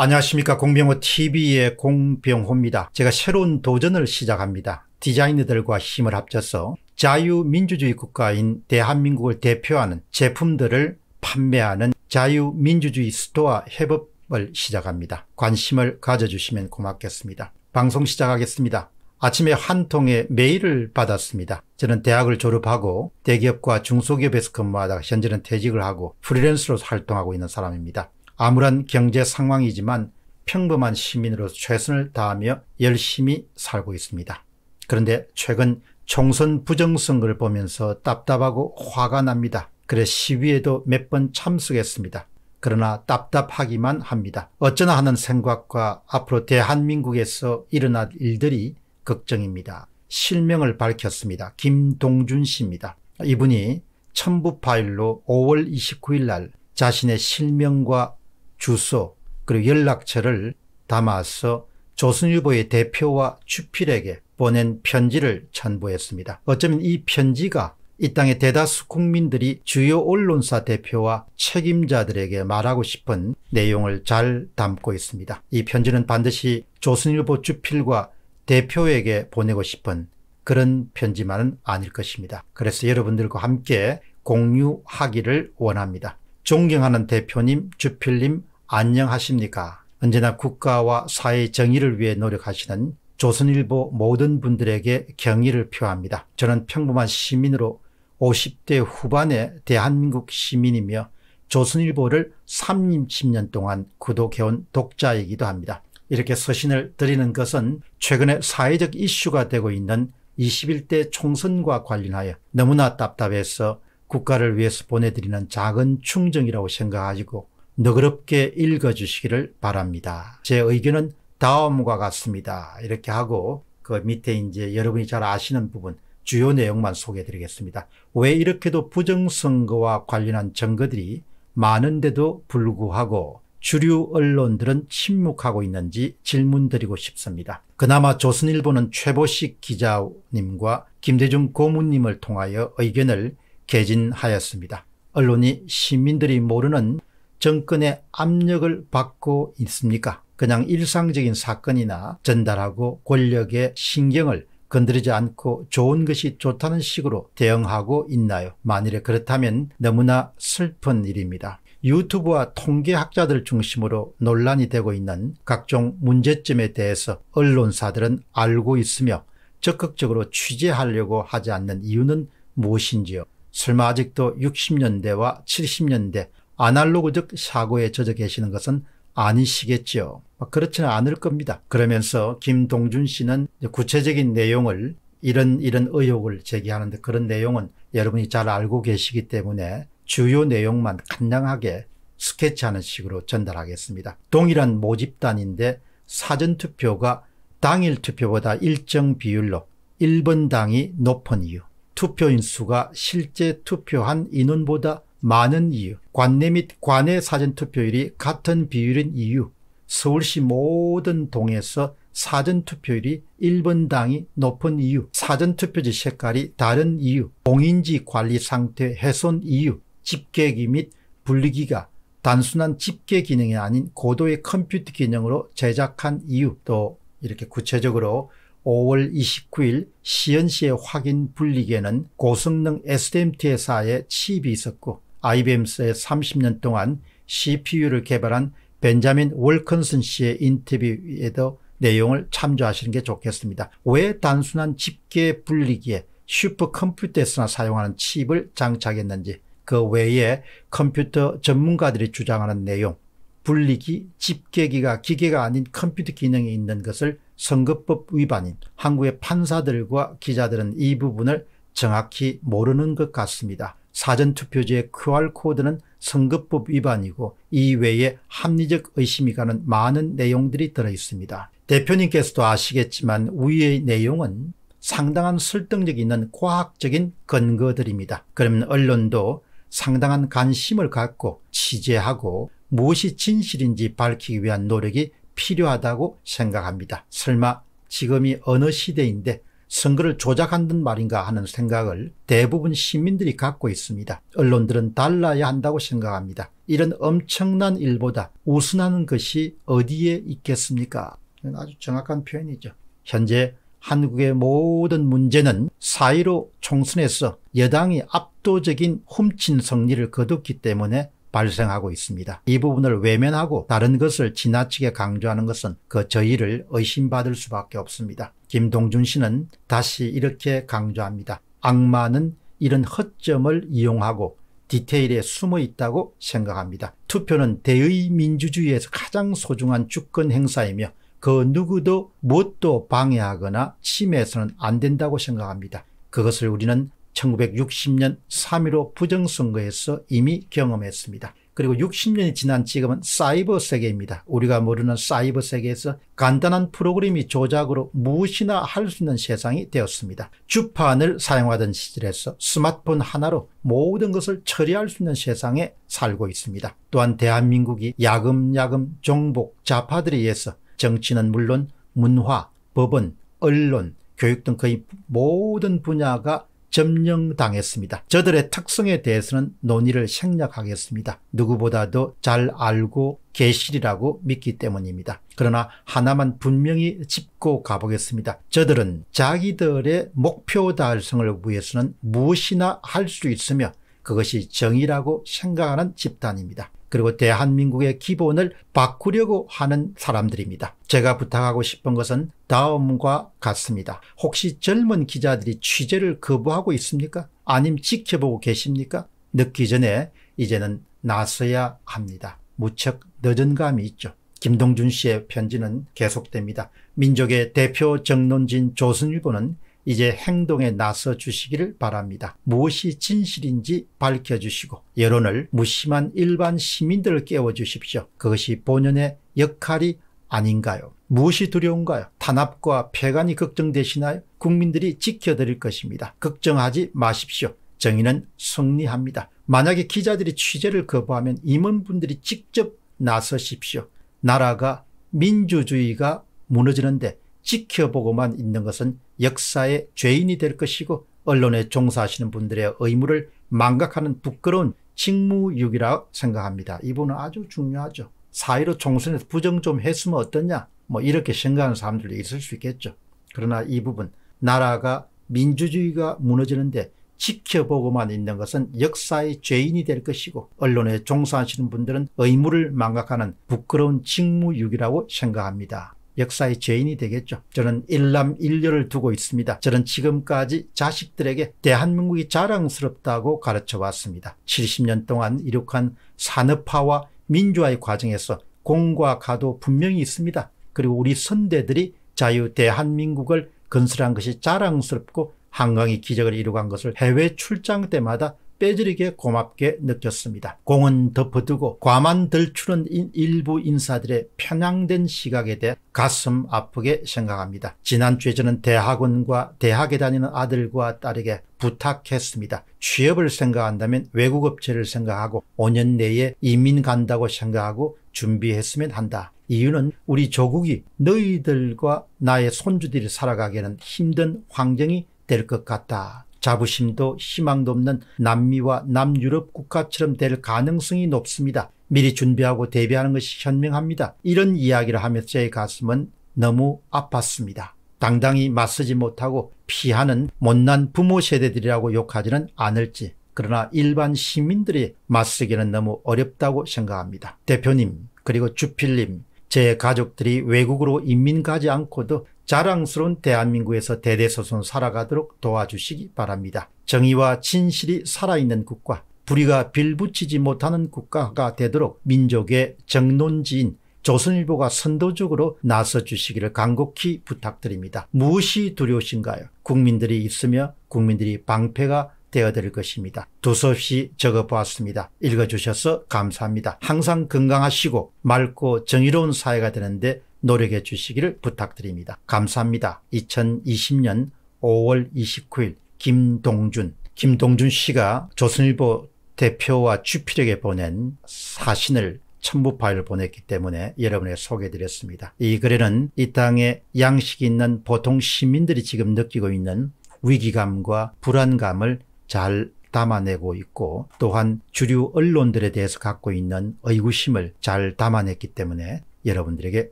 안녕하십니까 공병호 TV의 공병호입니다. 제가 새로운 도전을 시작합니다. 디자이너들과 힘을 합쳐서 자유민주주의 국가인 대한민국을 대표하는 제품들을 판매하는 자유민주주의 스토어 협업을 시작합니다. 관심을 가져주시면 고맙겠습니다. 방송 시작하겠습니다. 아침에 한 통의 메일을 받았습니다. 저는 대학을 졸업하고 대기업과 중소기업에서 근무하다가 현재는 퇴직을 하고 프리랜서로 활동하고 있는 사람입니다. 암울한 경제 상황이지만 평범한 시민으로 서 최선을 다하며 열심히 살고 있습니다. 그런데 최근 총선 부정선거를 보면서 답답하고 화가 납니다. 그래 시위에도 몇 번 참석했습니다. 그러나 답답하기만 합니다. 어쩌나 하는 생각과 앞으로 대한민국에서 일어날 일들이 걱정입니다. 실명을 밝혔습니다. 김동준 씨입니다. 이분이 첨부 파일로 5월 29일 날 자신의 실명과 주소 그리고 연락처를 담아서 조선일보의 대표와 주필에게 보낸 편지를 첨부했습니다. 어쩌면 이 편지가 이 땅의 대다수 국민들이 주요 언론사 대표와 책임자들에게 말하고 싶은 내용을 잘 담고 있습니다. 이 편지는 반드시 조선일보 주필과 대표에게 보내고 싶은 그런 편지만은 아닐 것입니다. 그래서 여러분들과 함께 공유하기를 원합니다. 존경하는 대표님, 주필님 안녕하십니까? 언제나 국가와 사회 정의를 위해 노력하시는 조선일보 모든 분들에게 경의를 표합니다. 저는 평범한 시민으로 50대 후반의 대한민국 시민이며 조선일보를 30년 1 동안 구독해온 독자이기도 합니다. 이렇게 서신을 드리는 것은 최근에 사회적 이슈가 되고 있는 21대 총선과 관련하여 너무나 답답해서 국가를 위해서 보내드리는 작은 충정이라고 생각하시고 너그럽게 읽어주시기를 바랍니다. 제 의견은 다음과 같습니다. 이렇게 하고 그 밑에 이제 여러분이 잘 아시는 부분 주요 내용만 소개해 드리겠습니다. 왜 이렇게도 부정선거와 관련한 증거들이 많은데도 불구하고 주류 언론들은 침묵하고 있는지 질문드리고 싶습니다. 그나마 조선일보는 최보식 기자님과 김대중 고문님을 통하여 의견을 개진하였습니다. 언론이 시민들이 모르는 정권의 압력을 받고 있습니까? 그냥 일상적인 사건이나 전달하고 권력의 신경을 건드리지 않고 좋은 것이 좋다는 식으로 대응하고 있나요? 만일에 그렇다면 너무나 슬픈 일입니다. 유튜브와 통계학자들 중심으로 논란이 되고 있는 각종 문제점에 대해서 언론사들은 알고 있으며 적극적으로 취재하려고 하지 않는 이유는 무엇인지요? 설마 아직도 60년대와 70년대 아날로그적 사고에 젖어 계시는 것은 아니시겠죠. 그렇지는 않을 겁니다. 그러면서 김동준 씨는 구체적인 내용을 이런 이런 의혹을 제기하는데 그런 내용은 여러분이 잘 알고 계시기 때문에 주요 내용만 간단하게 스케치하는 식으로 전달하겠습니다. 동일한 모집단인데 사전투표가 당일 투표보다 일정 비율로 1번 당이 높은 이유 투표인 수가 실제 투표한 인원보다 많은 이유, 관내 및 관외 사전투표율이 같은 비율인 이유, 서울시 모든 동에서 사전투표율이 1번당이 높은 이유, 사전투표지 색깔이 다른 이유, 공인지 관리 상태 훼손 이유, 집계기 및 분리기가 단순한 집계 기능이 아닌 고도의 컴퓨터 기능으로 제작한 이유, 또 이렇게 구체적으로 5월 29일 시연시의 확인 분리기에는 고성능 SDMT 회사의 칩이 있었고 i b m 에의 30년 동안 CPU를 개발한 벤자민 월컨슨 씨의 인터뷰에도 내용을 참조하시는 게 좋겠습니다. 왜 단순한 집계 분리기에 슈퍼컴퓨터에서나 사용하는 칩을 장착했는지 그 외에 컴퓨터 전문가들이 주장하는 내용 분리기, 집계기가 기계가 아닌 컴퓨터 기능이 있는 것을 선거법 위반인 한국의 판사들과 기자들은 이 부분을 정확히 모르는 것 같습니다. 사전투표지의 QR코드는 선거법 위반이고 이외에 합리적 의심이 가는 많은 내용들이 들어있습니다. 대표님께서도 아시겠지만 위의 내용은 상당한 설득력 있는 과학적인 근거들입니다. 그러면 언론도 상당한 관심을 갖고 취재하고 무엇이 진실인지 밝히기 위한 노력이 필요하다고 생각합니다. 설마 지금이 어느 시대인데 선거를 조작한단 말인가 하는 생각을 대부분 시민들이 갖고 있습니다. 언론들은 달라야 한다고 생각합니다. 이런 엄청난 일보다 우선하는 것이 어디에 있겠습니까? 아주 정확한 표현이죠. 현재 한국의 모든 문제는 사1로 총선에서 여당이 압도적인 훔친 승리를 거뒀기 때문에 발생하고 있습니다. 이 부분을 외면하고 다른 것을 지나치게 강조하는 것은 그 저희를 의심받을 수밖에 없습니다. 김동준 씨는 다시 이렇게 강조합니다. 악마는 이런 허점을 이용하고 디테일에 숨어 있다고 생각합니다. 투표는 대의 민주주의에서 가장 소중한 주권 행사이며 그 누구도 무엇도 방해하거나 침해해서는 안 된다고 생각합니다. 그것을 우리는 1960년 3.15 부정선거에서 이미 경험했습니다. 그리고 60년이 지난 지금은 사이버 세계입니다. 우리가 모르는 사이버 세계에서 간단한 프로그램이 조작으로 무엇이나 할 수 있는 세상이 되었습니다. 주판을 사용하던 시절에서 스마트폰 하나로 모든 것을 처리할 수 있는 세상에 살고 있습니다. 또한 대한민국이 야금야금 종복 자파들에 의해서 정치는 물론 문화, 법원, 언론, 교육 등 거의 모든 분야가 점령당했습니다. 저들의 특성에 대해서는 논의를 생략하겠습니다. 누구보다도 잘 알고 계시리라고 믿기 때문입니다. 그러나 하나만 분명히 짚고 가보겠습니다. 저들은 자기들의 목표 달성을 위해서는 무엇이나 할 수 있으며 그것이 정의라고 생각하는 집단입니다. 그리고 대한민국의 기본을 바꾸려고 하는 사람들입니다. 제가 부탁하고 싶은 것은 다음과 같습니다. 혹시 젊은 기자들이 취재를 거부하고 있습니까? 아님 지켜보고 계십니까? 늦기 전에 이제는 나서야 합니다. 무척 늦은 감이 있죠. 김동준 씨의 편지는 계속됩니다. 민족의 대표 정론진 조선일보는 이제 행동에 나서 주시기를 바랍니다. 무엇이 진실인지 밝혀주시고 여론을 무심한 일반 시민들을 깨워주십시오. 그것이 본연의 역할이 아닌가요? 무엇이 두려운가요? 탄압과 폐간이 걱정되시나요? 국민들이 지켜드릴 것입니다. 걱정하지 마십시오. 정의는 승리합니다. 만약에 기자들이 취재를 거부하면 임원분들이 직접 나서십시오. 나라가 민주주의가 무너지는데 지켜보고만 있는 것은 역사의 죄인이 될 것이고 언론에 종사하시는 분들의 의무를 망각하는 부끄러운 직무유기라 생각합니다. 이분은 아주 중요하죠. 사회로 총선에서 부정 좀 했으면 어떠냐 뭐 이렇게 생각하는 사람들도 있을 수 있겠죠. 그러나 이 부분 나라가 민주주의가 무너지는데 지켜보고만 있는 것은 역사의 죄인이 될 것이고 언론에 종사하시는 분들은 의무를 망각하는 부끄러운 직무유기라고 생각합니다. 역사의 죄인이 되겠죠. 저는 일남일녀를 두고 있습니다. 저는 지금까지 자식들에게 대한민국이 자랑스럽다고 가르쳐왔습니다. 70년 동안 이룩한 산업화와 민주화의 과정에서 공과 가도 분명히 있습니다. 그리고 우리 선대들이 자유 대한민국을 건설한 것이 자랑스럽고 한강의 기적을 이루간 것을 해외 출장 때마다 빼드리게 고맙게 느꼈습니다. 공은 덮어두고 과만 들추는 일부 인사들의 편향된 시각에 대해 가슴 아프게 생각합니다. 지난주에 저는 대학원과 대학에 다니는 아들과 딸에게 부탁했습니다. 취업을 생각한다면 외국업체를 생각하고 5년 내에 이민 간다고 생각하고 준비했으면 한다. 이유는 우리 조국이 너희들과 나의 손주들이 살아가기에는 힘든 환경이 될 것 같다. 자부심도 희망도 없는 남미와 남유럽 국가처럼 될 가능성이 높습니다. 미리 준비하고 대비하는 것이 현명합니다. 이런 이야기를 하면서 제 가슴은 너무 아팠습니다. 당당히 맞서지 못하고 피하는 못난 부모 세대들이라고 욕하지는 않을지 그러나 일반 시민들이 맞서기는 너무 어렵다고 생각합니다. 대표님 그리고 주필님 제 가족들이 외국으로 인민 가지 않고도 자랑스러운 대한민국에서 대대소손 살아가도록 도와주시기 바랍니다. 정의와 진실이 살아있는 국가, 불의가 빌붙이지 못하는 국가가 되도록 민족의 정론지인 조선일보가 선도적으로 나서 주시기를 간곡히 부탁드립니다. 무엇이 두려우신가요? 국민들이 있으며 국민들이 방패가 되어드릴 것입니다. 두서없이 적어보았습니다. 읽어주셔서 감사합니다. 항상 건강하시고 맑고 정의로운 사회가 되는데 노력해 주시기를 부탁드립니다. 감사합니다. 2020년 5월 29일 김동준 김동준 씨가 조선일보 대표와 주필에게 보낸 사신을 첨부 파일을 보냈기 때문에 여러분에 소개해드렸습니다. 이 글에는 이 땅에 양식이 있는 보통 시민들이 지금 느끼고 있는 위기감과 불안감을 잘 담아내고 있고 또한 주류 언론들에 대해서 갖고 있는 의구심을 잘 담아냈기 때문에 여러분들에게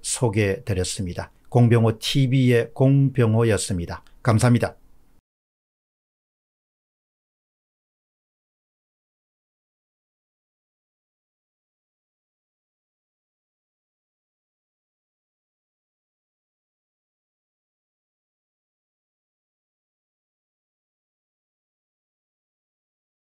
소개드렸습니다. 해 공병호 TV의 공병호였습니다. 감사합니다.